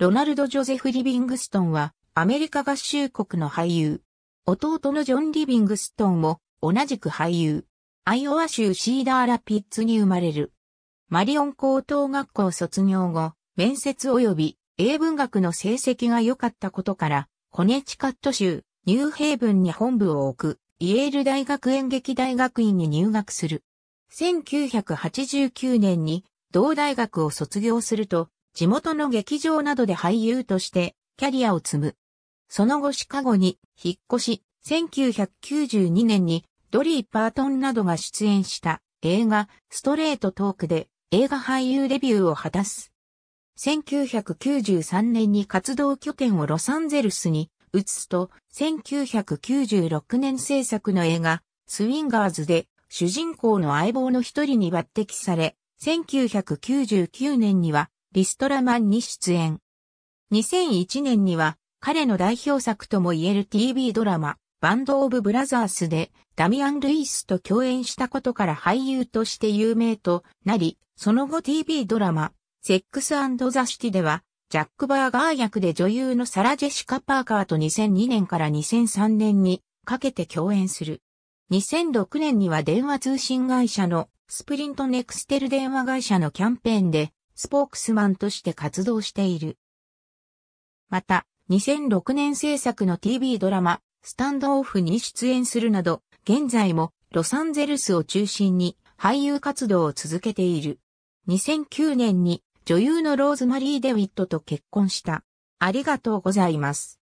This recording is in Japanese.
ロナルド・ジョゼフ・リビングストンは、アメリカ合衆国の俳優。弟のジョン・リビングストンも、同じく俳優。アイオワ州シーダーラピッツに生まれる。マリオン高等学校卒業後、面接及び英文学の成績が良かったことから、コネチカット州、ニューヘイブンに本部を置く、イエール大学演劇大学院に入学する。1989年に同大学を卒業すると、地元の劇場などで俳優としてキャリアを積む。その後シカゴに引っ越し、1992年にドリー・パートンなどが出演した映画ストレートトークで映画俳優デビューを果たす。1993年に活動拠点をロサンゼルスに移すと、1996年制作の映画スウィンガーズで主人公の相棒の一人に抜擢され、1999年にはリストラマンに出演。2001年には彼の代表作ともいえる TV ドラマ、バンド・オブ・ブラザースでダミアン・ルイスと共演したことから俳優として有名となり、その後 TV ドラマ、セックスザ・シティでは、ジャック・バーガー役で女優のサラ・ジェシカ・パーカーと2002年から2003年にかけて共演する。2006年には電話通信会社のスプリントネクステル電話会社のキャンペーンでスポークスマンとして活動している。また、2006年制作の TV ドラマ、スタンドオフに出演するなど、現在もロサンゼルスを中心に俳優活動を続けている。2009年に女優のローズマリー・デウィットと結婚した。ありがとうございます。